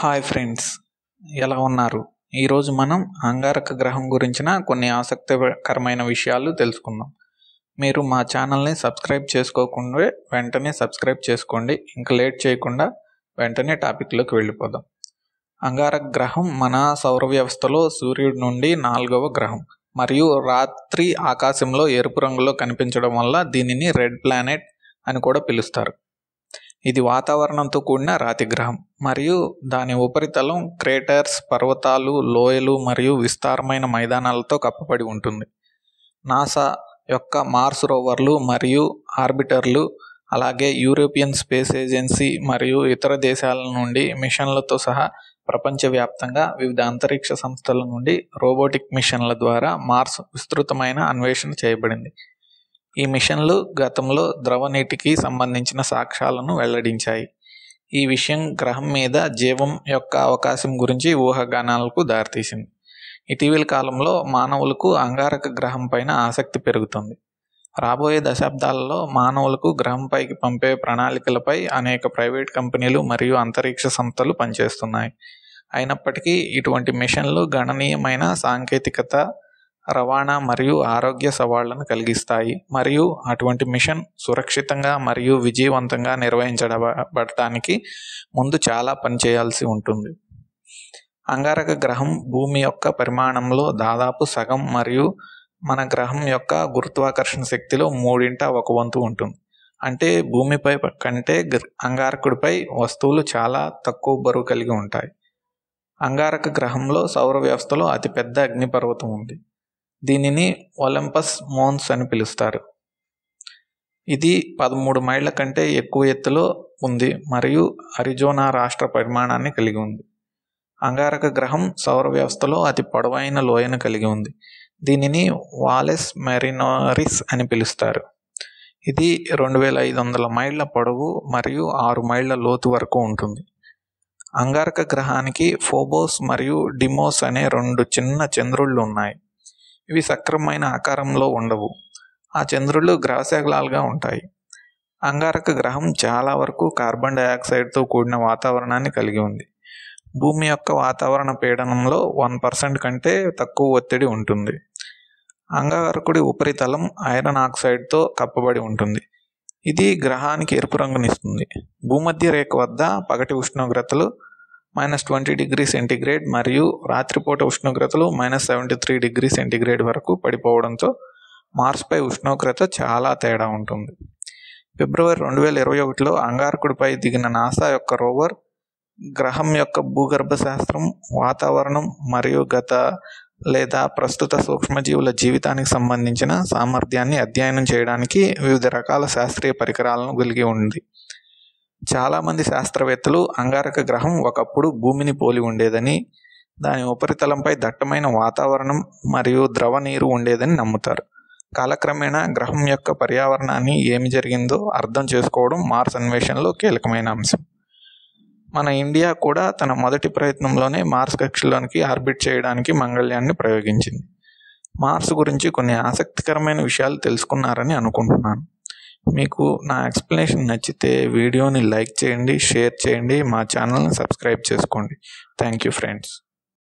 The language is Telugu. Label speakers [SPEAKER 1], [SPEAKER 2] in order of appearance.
[SPEAKER 1] హాయ్ ఫ్రెండ్స్ ఎలా ఉన్నారు ఈరోజు మనం అంగారక గ్రహం గురించిన కొన్ని ఆసక్తికరమైన విషయాలు తెలుసుకుందాం మీరు మా ఛానల్ని సబ్స్క్రైబ్ చేసుకోకుండా వెంటనే సబ్స్క్రైబ్ చేసుకోండి ఇంకా లేట్ చేయకుండా వెంటనే టాపిక్లోకి వెళ్ళిపోదాం అంగారక గ్రహం మన సౌర వ్యవస్థలో సూర్యుడి నుండి నాలుగవ గ్రహం మరియు రాత్రి ఆకాశంలో ఎరుపు రంగులో కనిపించడం వల్ల దీనిని రెడ్ ప్లానెట్ అని కూడా పిలుస్తారు ఇది వాతావరణంతో కూడిన రాతి గ్రహం మరియు దాని ఉపరితలం క్రేటర్స్ పర్వతాలు లోయలు మరియు విస్తారమైన మైదానాలతో కప్పబడి ఉంటుంది నాసా యొక్క మార్స్ రోవర్లు మరియు ఆర్బిటర్లు అలాగే యూరోపియన్ స్పేస్ ఏజెన్సీ మరియు ఇతర దేశాల నుండి మిషన్లతో సహా ప్రపంచవ్యాప్తంగా వివిధ అంతరిక్ష సంస్థల నుండి రోబోటిక్ మిషన్ల ద్వారా మార్స్ విస్తృతమైన అన్వేషణ చేయబడింది ఈ మిషన్లు గతంలో ద్రవ నీటికి సంబంధించిన సాక్ష్యాలను వెల్లడించాయి ఈ విషయం గ్రహం మీద జీవం యొక్క అవకాశం గురించి ఊహాగానాలకు దారితీసింది ఇటీవలి కాలంలో మానవులకు అంగారక గ్రహం పైన ఆసక్తి పెరుగుతుంది రాబోయే దశాబ్దాలలో మానవులకు గ్రహంపైకి పంపే ప్రణాళికలపై అనేక ప్రైవేట్ కంపెనీలు మరియు అంతరిక్ష సంస్థలు పనిచేస్తున్నాయి అయినప్పటికీ ఇటువంటి మిషన్లు గణనీయమైన సాంకేతికత రవాణా మరియు ఆరోగ్య సవాళ్లను కలిగిస్తాయి మరియు అటువంటి మిషన్ సురక్షితంగా మరియు విజయవంతంగా నిర్వహించబడటానికి ముందు చాలా పని చేయాల్సి ఉంటుంది అంగారక గ్రహం భూమి యొక్క పరిమాణంలో దాదాపు సగం మరియు మన గ్రహం యొక్క గురుత్వాకర్షణ శక్తిలో మూడింట ఒక వంతు ఉంటుంది అంటే భూమిపై కంటే అంగారకుడిపై వస్తువులు చాలా తక్కువ బరువు కలిగి ఉంటాయి అంగారక గ్రహంలో సౌర వ్యవస్థలో అతిపెద్ద అగ్నిపర్వతం ఉంది దీనిని ఒలింపస్ మోన్స్ అని పిలుస్తారు ఇది పదమూడు మైళ్ళ కంటే ఎక్కువ ఎత్తులో ఉంది మరియు అరిజోనా రాష్ట్ర పరిమాణాన్ని కలిగి ఉంది అంగారక గ్రహం సౌర వ్యవస్థలో అతి పొడవైన లోయను కలిగి ఉంది దీనిని వాలెస్ మెరినోరిస్ అని పిలుస్తారు ఇది రెండు వేల ఐదు వందల మైళ్ళ పొడవు మరియు ఆరు మైళ్ళ లోతు వరకు ఉంటుంది అంగారక గ్రహానికి ఫోబోస్ మరియు డిమోస్ అనే రెండు చిన్న చంద్రుళ్ళు ఉన్నాయి ఇవి సక్రమమైన ఆకారంలో ఉండవు ఆ చంద్రులు గ్రహశాగలాలుగా ఉంటాయి అంగారక గ్రహం చాలా వరకు కార్బన్ డయాక్సైడ్తో కూడిన వాతావరణాన్ని కలిగి ఉంది భూమి యొక్క వాతావరణ పీడనంలో వన్ పర్సెంట్ కంటే తక్కువ ఒత్తిడి ఉంటుంది అంగారకుడి ఉపరితలం ఐరన్ ఆక్సైడ్తో కప్పబడి ఉంటుంది ఇది గ్రహానికి ఎరుపు రంగునిస్తుంది భూమధ్య రేఖ వద్ద పగటి ఉష్ణోగ్రతలు మైనస్ ట్వంటీ డిగ్రీ సెంటీగ్రేడ్ మరియు రాత్రిపూట ఉష్ణోగ్రతలు minus seventy three degree centigrade వరకు పడిపోవడంతో మార్స్పై ఉష్ణోగ్రత చాలా తేడా ఉంటుంది ఫిబ్రవరి రెండు వేల ఇరవై ఒకటిలో అంగార్కుడిపై దిగిన నాసా యొక్క రోవర్ గ్రహం యొక్క భూగర్భ శాస్త్రం వాతావరణం మరియు గత లేదా ప్రస్తుత సూక్ష్మజీవుల జీవితానికి సంబంధించిన సామర్థ్యాన్ని అధ్యయనం చేయడానికి వివిధ రకాల శాస్త్రీయ పరికరాలను కలిగి ఉంది చాలామంది శాస్త్రవేత్తలు అంగారక గ్రహం ఒకప్పుడు భూమిని పోలి ఉండేదని దాని ఉపరితలంపై దట్టమైన వాతావరణం మరియు ద్రవ నీరు ఉండేదని నమ్ముతారు కాలక్రమేణా గ్రహం యొక్క పర్యావరణాన్ని ఏమి జరిగిందో అర్థం చేసుకోవడం మార్స్ అన్వేషణలో కీలకమైన అంశం మన ఇండియా కూడా తన మొదటి ప్రయత్నంలోనే మార్స్ కక్షలోనికి ఆర్బిట్ చేయడానికి మంగళ్యాన్ని ప్రయోగించింది మార్స్ గురించి కొన్ని ఆసక్తికరమైన విషయాలు తెలుసుకున్నారని అనుకుంటున్నాను మీకు నా ఎక్స్ప్లనేషన్ నచ్చితే వీడియోని లైక్ చేయండి షేర్ చేయండి మా ఛానల్ని సబ్స్క్రైబ్ చేసుకోండి థ్యాంక్ యూ ఫ్రెండ్స్